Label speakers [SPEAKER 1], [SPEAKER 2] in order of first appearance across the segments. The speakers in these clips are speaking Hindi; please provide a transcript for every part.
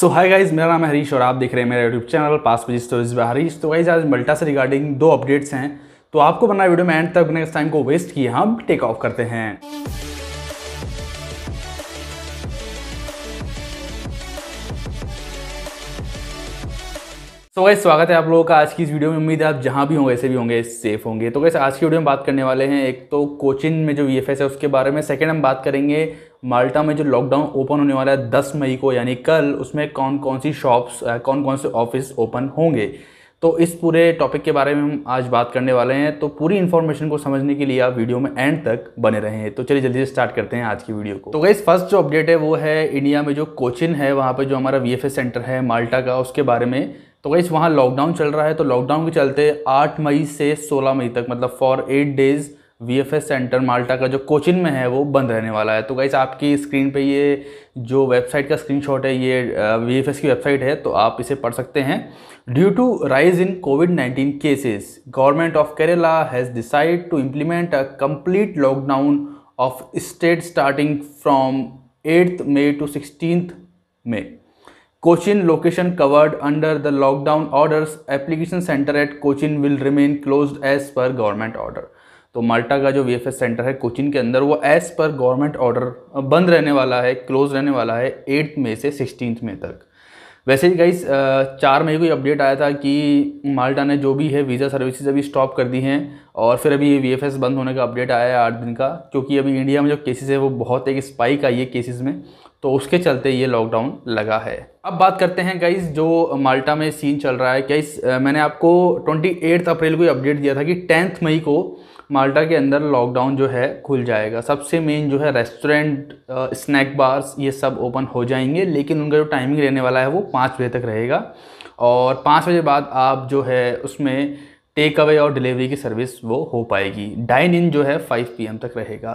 [SPEAKER 1] सो हाय गाइज मेरा नाम है हरीश और आप देख रहे हैं मेरा YouTube channel pass page stories by Harish तो गाइज आज मल्टा से रिगार्डिंग दो अपडेट्स हैं तो आपको बनाया वीडियो में एंड तक नेक्स्ट टाइम को वेस्ट किए हम टेक ऑफ करते हैं सो so गाइस स्वागत है आप लोगों का आज की इस वीडियो में उम्मीद है आप जहाँ भी होंगे ऐसे भी होंगे सेफ होंगे तो गैस आज की वीडियो में बात करने वाले हैं एक तो कोचिन में जो वी है उसके बारे में सेकेंड हम बात करेंगे माल्टा में जो लॉकडाउन ओपन होने वाला है दस मई को यानी कल उसमें कौन कौन सी शॉप्स कौन कौन से ऑफिस ओपन होंगे तो इस पूरे टॉपिक के बारे में हम आज बात करने वाले हैं तो पूरी इन्फॉर्मेशन को समझने के लिए आप वीडियो में एंड तक बने रहे हैं तो चलिए जल्दी से स्टार्ट करते हैं आज की वीडियो को तो गई फर्स्ट जो अपडेट है वो है इंडिया में जो कोचिन है वहाँ पर जो हमारा वी सेंटर है माल्टा का उसके बारे में तो गई वहाँ लॉकडाउन चल रहा है तो लॉकडाउन के चलते आठ मई से सोलह मई तक मतलब for eight days V F S centre Malta का जो कोचिन में है वो बंद रहने वाला है तो गाइस आपकी स्क्रीन पे ये जो वेबसाइट का स्क्रीनशॉट है ये वी एफ एस की वेबसाइट है तो आप इसे पढ़ सकते हैं due to rise in COVID nineteen cases government of Kerala has decide to implement a complete lockdown of state starting from eighth May to sixteen May Cochin location covered under the lockdown orders application centre at Cochin will remain close as per government order तो माल्टा का जो वी सेंटर है कोचिन के अंदर वो एज़ पर गवर्नमेंट ऑर्डर बंद रहने वाला है क्लोज रहने वाला है एट मई से सिक्सटीन मई तक वैसे ही गाइस चार मई को ये अपडेट आया था कि माल्टा ने जो भी है वीज़ा सर्विसेज अभी स्टॉप कर दी हैं और फिर अभी ये वी बंद होने का अपडेट आया है आठ दिन का क्योंकि अभी इंडिया में जो केसेस है वो बहुत एक स्पाइक आई है केसेस में तो उसके चलते ये लॉकडाउन लगा है अब बात करते हैं गाइस जो माल्टा में सीन चल रहा है क्या मैंने आपको ट्वेंटी अप्रैल को ये अपडेट दिया था कि टेंथ मई को माल्टा के अंदर लॉकडाउन जो है खुल जाएगा सबसे मेन जो है रेस्टोरेंट स्नैक बार्स ये सब ओपन हो जाएंगे लेकिन उनका जो टाइमिंग रहने वाला है वो पाँच बजे तक रहेगा और पाँच बजे बाद आप जो है उसमें टेक अवे और डिलीवरी की सर्विस वो हो पाएगी डाइन इन जो है 5 पीएम तक रहेगा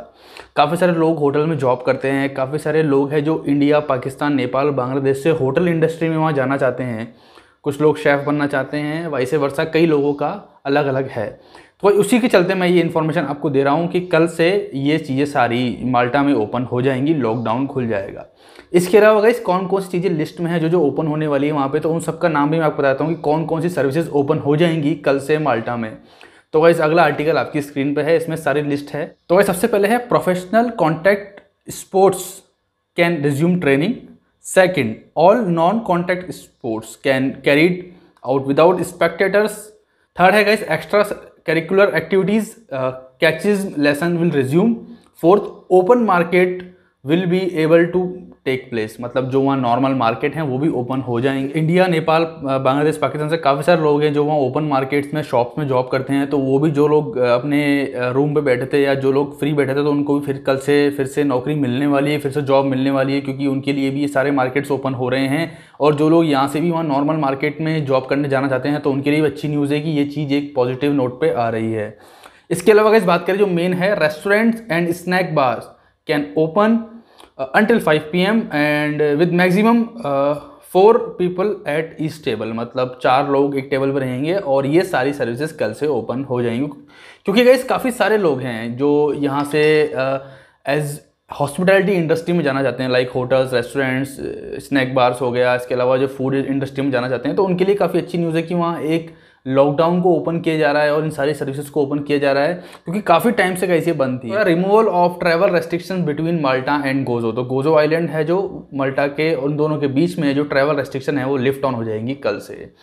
[SPEAKER 1] काफ़ी सारे लोग होटल में जॉब करते हैं काफ़ी सारे लोग हैं जो इंडिया पाकिस्तान नेपाल बांग्लादेश से होटल इंडस्ट्री में वहाँ जाना चाहते हैं कुछ लोग शेफ़ बनना चाहते हैं वैसे वर्षा कई लोगों का अलग अलग है तो उसी के चलते मैं ये इन्फॉर्मेशन आपको दे रहा हूँ कि कल से ये चीज़ें सारी माल्टा में ओपन हो जाएंगी लॉकडाउन खुल जाएगा इसके अलावा इस कौन कौन सी चीज़ें लिस्ट में है जो जो ओपन होने वाली है वहाँ पे तो उन सबका नाम भी मैं आपको बताता हूँ कि कौन कौन सी सर्विसेज ओपन हो जाएंगी कल से माल्टा में तो वह अगला आर्टिकल आपकी स्क्रीन पर है इसमें सारी लिस्ट है तो वह सबसे पहले है professional contact sports can resume training second all non contact sports can carried out without spectators third है guys extra curricular activities uh, catches lesson will resume fourth open market will be able to take place मतलब जो वहाँ नॉर्मल मार्केट हैं वो भी ओपन हो जाएंगे इंडिया नेपाल बांग्लादेश पाकिस्तान से काफ़ी सारे लोग हैं जो वहाँ ओपन मार्केट्स में शॉप्स में जॉब करते हैं तो वो भी जो लोग अपने रूम पे बैठे थे या जो लोग फ्री बैठे थे तो उनको भी फिर कल से फिर से नौकरी मिलने वाली है फिर से जॉब मिलने वाली है क्योंकि उनके लिए भी ये सारे मार्केट्स ओपन हो रहे हैं और जो लोग यहाँ से भी वहाँ नॉर्मल मार्केट में जॉब करने जाना चाहते हैं तो उनके लिए अच्छी न्यूज़ है कि ये चीज़ एक पॉजिटिव नोट पर आ रही है इसके अलावा अगर इस बात करें जो मेन है restaurants and snack bars can open Uh, until 5 pm and with maximum four people at each table मतलब चार लोग एक टेबल पर रहेंगे और ये सारी सर्विसेज कल से ओपन हो जाएंगी क्योंकि गई काफ़ी सारे लोग हैं जो यहाँ से एज हॉस्पिटैलिटी इंडस्ट्री में जाना चाहते हैं like hotels restaurants snack bars हो गया इसके अलावा जो फूड इंडस्ट्री में जाना चाहते हैं तो उनके लिए काफ़ी अच्छी न्यूज़ है कि वहाँ एक लॉकडाउन को ओपन किया जा रहा है और इन सारी सर्विसेज को ओपन किया जा रहा है क्योंकि काफ़ी टाइम से कैसे बंद थी removal of travel restriction between Malta and Gozo तो गोजो आइलैंड है जो माल्टा के उन दोनों के बीच में जो ट्रैवल रेस्ट्रिक्शन है वो लिफ्ट ऑन हो जाएंगी कल से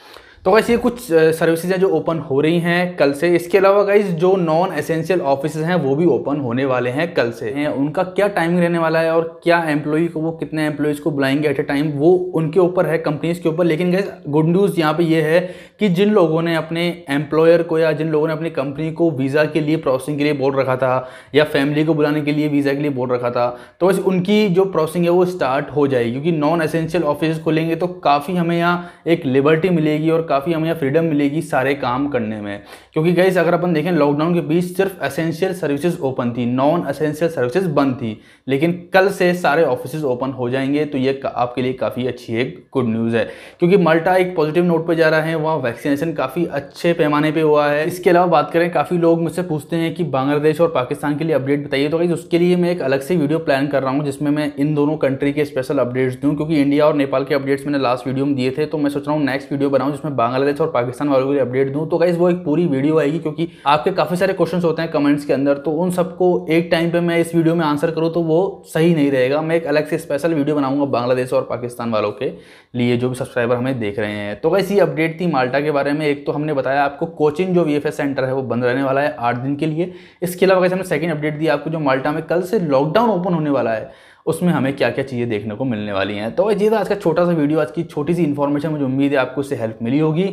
[SPEAKER 1] तो वैसे ये कुछ सर्विसेज हैं जो ओपन हो रही हैं कल से इसके अलावा गाइज जो नॉन एसेंशियल ऑफिस हैं वो भी ओपन होने वाले हैं कल से हैं उनका क्या टाइमिंग रहने वाला है और क्या एम्प्लॉई को वो कितने एम्प्लॉयज़ को बुलाएंगे एट ए टाइम वो उनके ऊपर है कंपनीज के ऊपर लेकिन गाइज गुड न्यूज़ यहाँ पर यह है कि जिन लोगों ने अपने एम्प्लॉयर को या जिन लोगों ने अपनी कंपनी को वीज़ा के लिए प्रोसेसिंग के लिए बोल रखा था या फैमिली को बुलाने के लिए वीज़ा के लिए बोल रखा था तो वैसे उनकी जो प्रोसेसिंग है वो स्टार्ट हो जाएगी क्योंकि नॉन एसेंशियल ऑफिस खोलेंगे तो काफ़ी हमें यहाँ एक लिबर्टी मिलेगी और काफ़ी हमें फ्रीडम मिलेगी सारे काम करने में क्योंकि गई अगर अपन देखें लॉकडाउन के बीच सिर्फ असेंशियल सर्विसेज ओपन थी नॉन असेंशियल सर्विसेज बंद थी लेकिन कल से सारे ऑफिस ओपन हो जाएंगे तो ये आपके लिए काफ़ी अच्छी एक गुड न्यूज़ है क्योंकि मल्टा एक पॉजिटिव नोट पर जा रहा है वहाँ वैक्सीनेशन काफ़ी अच्छे पैमाने पर हुआ है इसके अलावा बात करें काफ़ी लोग मुझसे पूछते हैं कि बांग्लादेश और पाकिस्तान के लिए अपडेट बताइए तो उसके लिए मैं एक अलग से वीडियो प्लान कर रहा हूँ जिसमें मैं इन दोनों कंट्री के स्पेशल अपडेट्स दूँ क्योंकि इंडिया और नेपाल के अपडेट्स मैंने लास्ट वीडियो में दिए थे तो मैं सोच रहा हूँ नेक्स्ट वीडियो बनाऊँ जिसमें बांग्लादेश और पाकिस्तान वालों की अपडेट दूँ तो गाइज वो एक पूरी वीडियो आएगी क्योंकि आपके काफ़ी सारे क्वेश्चन होते हैं कमेंट्स के अंदर तो उन सबको एक टाइम पर मैं इस वीडियो में आंसर करूँ तो वो सही नहीं रहेगा मैं एक अलग से स्पेशल वीडियो बनाऊंगा बांग्लादेश और पाकिस्तान वालों के लिए जो भी सब्सक्राइबर हमें देख रहे हैं तो ये अपडेट थी माल्टा के बारे में एक तो हमने बताया आपको कोचिंग जो वी सेंटर है वो बंद रहने वाला है आठ दिन के लिए इसके अलावा कैसे हमने सेकेंड अपडेट दी आपको जो माल्टा में कल से लॉकडाउन ओपन होने वाला है उसमें हमें क्या क्या चीज़ें देखने को मिलने वाली हैं तो ये था तो आज का छोटा सा वीडियो आज की छोटी सी इन्फॉर्मेशन मुझे उम्मीद है आपको इससे हेल्प मिली होगी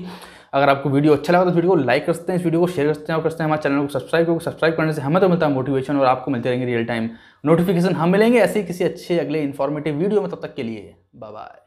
[SPEAKER 1] अगर आपको वीडियो अच्छा लगा तो वीडियो को लाइक करते हैं इस वीडियो को शेयर करते हैं और करते हैं हमारे चैनल को सब्सक्राइब करो सब्सक्राइब करने से हमें तो मिलता है मोटिवेशन और आपको मिलते रहेंगे रियल टाइम नोटिफिकेशन हम मिलेंगे ऐसे ही किसी अच्छे अगले इन्फॉर्मेटिव वीडियो में तब तक के लिए बाय